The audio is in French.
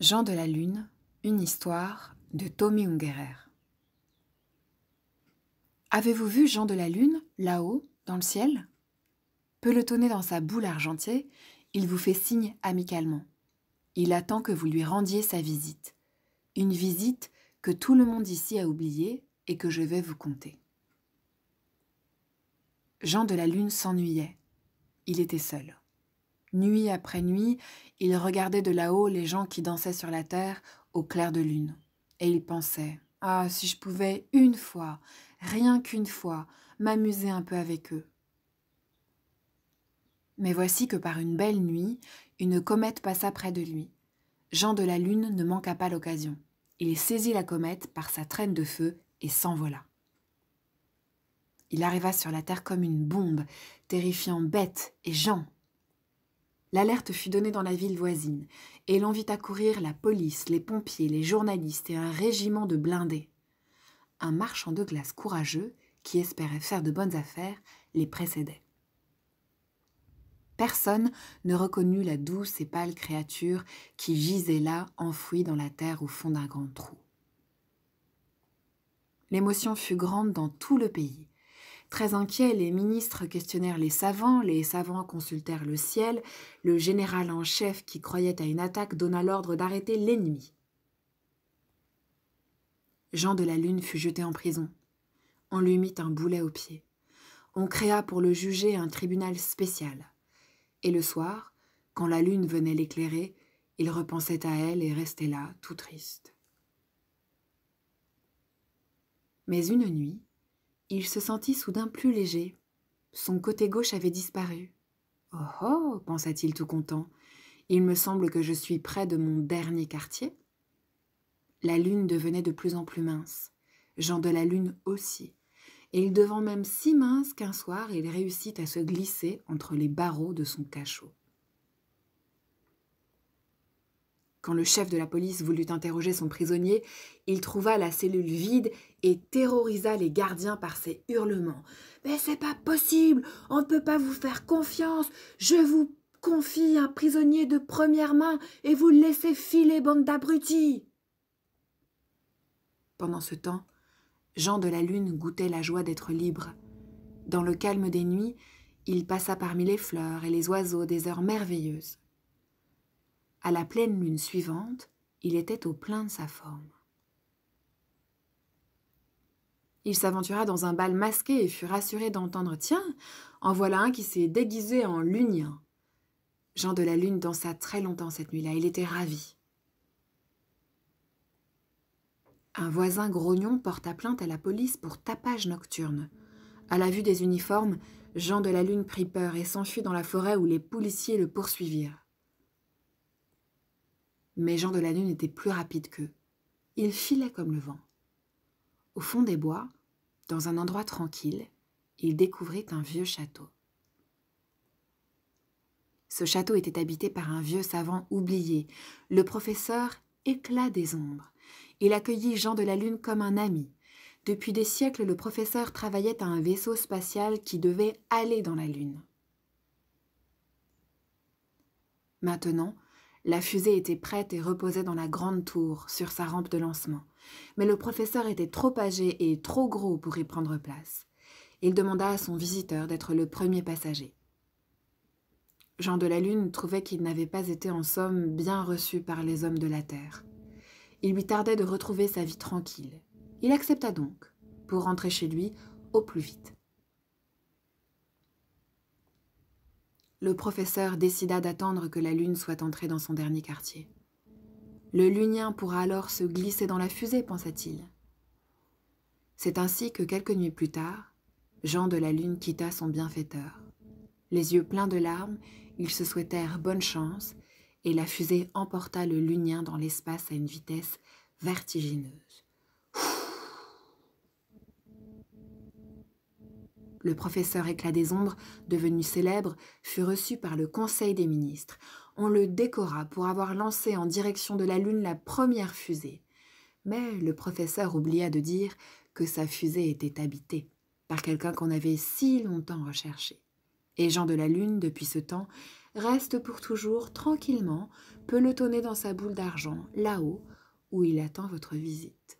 Jean de la Lune, une histoire de Tommy Ungerer. Avez-vous vu Jean de la Lune, là-haut, dans le ciel tonner dans sa boule argentée, il vous fait signe amicalement. Il attend que vous lui rendiez sa visite. Une visite que tout le monde ici a oubliée et que je vais vous conter. Jean de la Lune s'ennuyait. Il était seul. Nuit après nuit, il regardait de là-haut les gens qui dansaient sur la terre au clair de lune. Et il pensait Ah, si je pouvais une fois, rien qu'une fois, m'amuser un peu avec eux. Mais voici que par une belle nuit, une comète passa près de lui. Jean de la Lune ne manqua pas l'occasion. Il saisit la comète par sa traîne de feu et s'envola. Il arriva sur la Terre comme une bombe, terrifiant bêtes et gens L'alerte fut donnée dans la ville voisine, et l'on vit accourir la police, les pompiers, les journalistes et un régiment de blindés. Un marchand de glace courageux, qui espérait faire de bonnes affaires, les précédait. Personne ne reconnut la douce et pâle créature qui gisait là, enfouie dans la terre au fond d'un grand trou. L'émotion fut grande dans tout le pays. Très inquiets, les ministres questionnèrent les savants, les savants consultèrent le ciel, le général en chef qui croyait à une attaque donna l'ordre d'arrêter l'ennemi. Jean de la Lune fut jeté en prison. On lui mit un boulet au pied. On créa pour le juger un tribunal spécial. Et le soir, quand la lune venait l'éclairer, il repensait à elle et restait là, tout triste. Mais une nuit, il se sentit soudain plus léger. Son côté gauche avait disparu. Oh oh pensa-t-il tout content. Il me semble que je suis près de mon dernier quartier. La lune devenait de plus en plus mince. Jean de la Lune aussi. Et il devint même si mince qu'un soir il réussit à se glisser entre les barreaux de son cachot. Quand le chef de la police voulut interroger son prisonnier, il trouva la cellule vide et terrorisa les gardiens par ses hurlements. Mais c'est pas possible, on ne peut pas vous faire confiance, je vous confie un prisonnier de première main et vous le laissez filer, bande d'abrutis. Pendant ce temps, Jean de la Lune goûtait la joie d'être libre. Dans le calme des nuits, il passa parmi les fleurs et les oiseaux des heures merveilleuses. À la pleine lune suivante, il était au plein de sa forme. Il s'aventura dans un bal masqué et fut rassuré d'entendre Tiens, en voilà un qui s'est déguisé en lunien. Jean de la Lune dansa très longtemps cette nuit-là, il était ravi. Un voisin grognon porta plainte à la police pour tapage nocturne. À la vue des uniformes, Jean de la Lune prit peur et s'enfuit dans la forêt où les policiers le poursuivirent. Mais Jean de la Lune était plus rapide qu'eux. Il filait comme le vent. Au fond des bois, dans un endroit tranquille, il découvrit un vieux château. Ce château était habité par un vieux savant oublié, le professeur Éclat des Ombres. Il accueillit Jean de la Lune comme un ami. Depuis des siècles, le professeur travaillait à un vaisseau spatial qui devait aller dans la Lune. Maintenant, la fusée était prête et reposait dans la grande tour, sur sa rampe de lancement. Mais le professeur était trop âgé et trop gros pour y prendre place. Il demanda à son visiteur d'être le premier passager. Jean de la Lune trouvait qu'il n'avait pas été en somme bien reçu par les hommes de la Terre. Il lui tardait de retrouver sa vie tranquille. Il accepta donc, pour rentrer chez lui au plus vite. le professeur décida d'attendre que la Lune soit entrée dans son dernier quartier. Le lunien pourra alors se glisser dans la fusée, pensa-t-il. C'est ainsi que quelques nuits plus tard, Jean de la Lune quitta son bienfaiteur. Les yeux pleins de larmes, ils se souhaitèrent bonne chance, et la fusée emporta le lunien dans l'espace à une vitesse vertigineuse. le professeur Éclat des Ombres, devenu célèbre, fut reçu par le Conseil des ministres. On le décora pour avoir lancé en direction de la Lune la première fusée. Mais le professeur oublia de dire que sa fusée était habitée par quelqu'un qu'on avait si longtemps recherché. Et Jean de la Lune, depuis ce temps, reste pour toujours tranquillement tonner dans sa boule d'argent, là-haut, où il attend votre visite.